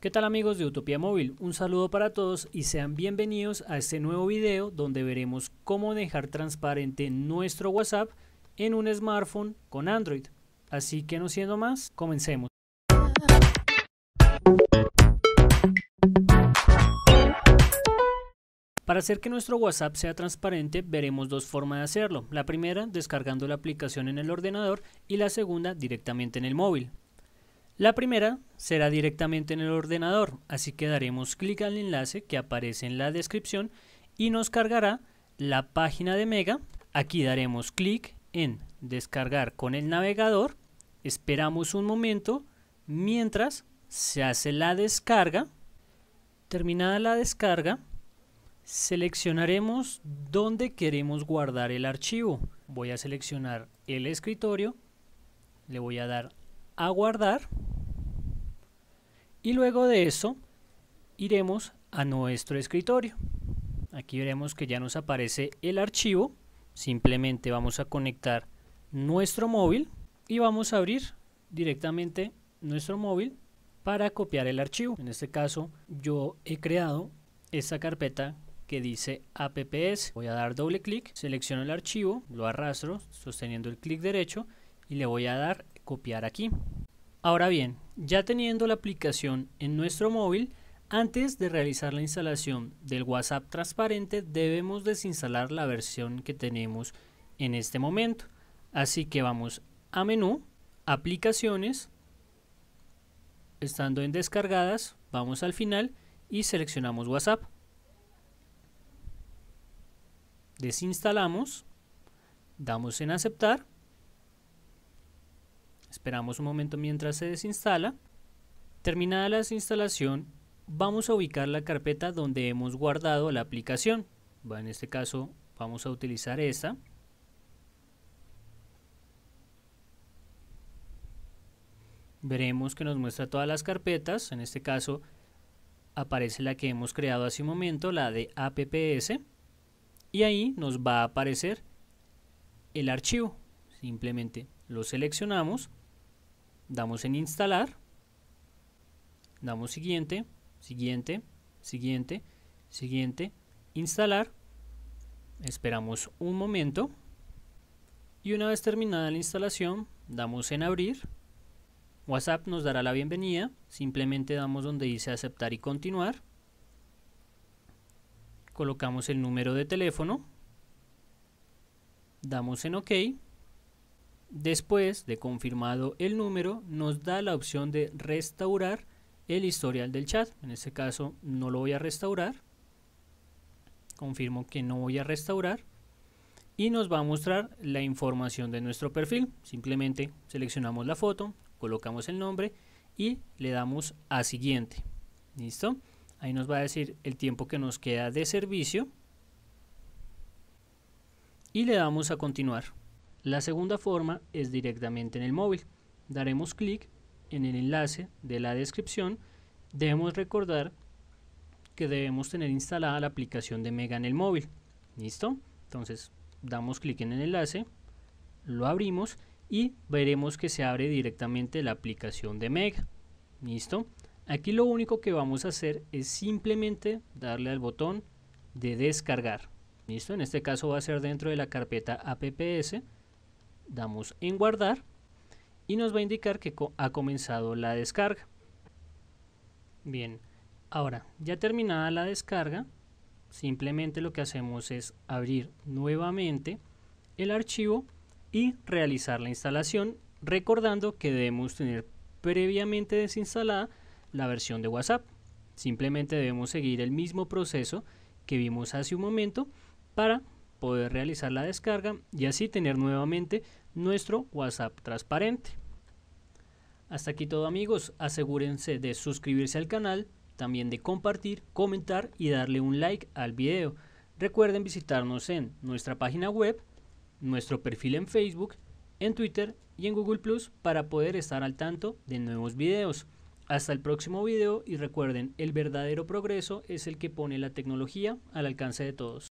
¿Qué tal amigos de Utopía Móvil? Un saludo para todos y sean bienvenidos a este nuevo video donde veremos cómo dejar transparente nuestro WhatsApp en un smartphone con Android. Así que no siendo más, comencemos. Para hacer que nuestro WhatsApp sea transparente veremos dos formas de hacerlo. La primera descargando la aplicación en el ordenador y la segunda directamente en el móvil. La primera será directamente en el ordenador, así que daremos clic al enlace que aparece en la descripción y nos cargará la página de Mega. Aquí daremos clic en descargar con el navegador, esperamos un momento mientras se hace la descarga. Terminada la descarga, seleccionaremos dónde queremos guardar el archivo. Voy a seleccionar el escritorio, le voy a dar a guardar y luego de eso iremos a nuestro escritorio. Aquí veremos que ya nos aparece el archivo. Simplemente vamos a conectar nuestro móvil y vamos a abrir directamente nuestro móvil para copiar el archivo. En este caso yo he creado esta carpeta que dice apps. Voy a dar doble clic, selecciono el archivo, lo arrastro sosteniendo el clic derecho y le voy a dar copiar aquí. Ahora bien, ya teniendo la aplicación en nuestro móvil, antes de realizar la instalación del WhatsApp transparente debemos desinstalar la versión que tenemos en este momento. Así que vamos a menú, aplicaciones, estando en descargadas, vamos al final y seleccionamos WhatsApp. Desinstalamos, damos en aceptar Esperamos un momento mientras se desinstala. Terminada la instalación, vamos a ubicar la carpeta donde hemos guardado la aplicación. En este caso vamos a utilizar esta. Veremos que nos muestra todas las carpetas, en este caso aparece la que hemos creado hace un momento, la de apps, y ahí nos va a aparecer el archivo. Simplemente lo seleccionamos damos en instalar, damos siguiente, siguiente, siguiente, siguiente, instalar, esperamos un momento y una vez terminada la instalación damos en abrir, WhatsApp nos dará la bienvenida, simplemente damos donde dice aceptar y continuar, colocamos el número de teléfono, damos en OK Después de confirmado el número, nos da la opción de restaurar el historial del chat. En este caso no lo voy a restaurar. Confirmo que no voy a restaurar. Y nos va a mostrar la información de nuestro perfil. Simplemente seleccionamos la foto, colocamos el nombre y le damos a siguiente. ¿Listo? Ahí nos va a decir el tiempo que nos queda de servicio. Y le damos a continuar. La segunda forma es directamente en el móvil. Daremos clic en el enlace de la descripción. Debemos recordar que debemos tener instalada la aplicación de Mega en el móvil. ¿Listo? Entonces damos clic en el enlace, lo abrimos y veremos que se abre directamente la aplicación de Mega. ¿Listo? Aquí lo único que vamos a hacer es simplemente darle al botón de descargar. ¿Listo? En este caso va a ser dentro de la carpeta apps damos en guardar y nos va a indicar que ha comenzado la descarga. Bien, ahora ya terminada la descarga, simplemente lo que hacemos es abrir nuevamente el archivo y realizar la instalación recordando que debemos tener previamente desinstalada la versión de WhatsApp. Simplemente debemos seguir el mismo proceso que vimos hace un momento para poder realizar la descarga y así tener nuevamente nuestro WhatsApp transparente. Hasta aquí todo amigos, asegúrense de suscribirse al canal, también de compartir, comentar y darle un like al video. Recuerden visitarnos en nuestra página web, nuestro perfil en Facebook, en Twitter y en Google Plus para poder estar al tanto de nuevos videos. Hasta el próximo video y recuerden, el verdadero progreso es el que pone la tecnología al alcance de todos.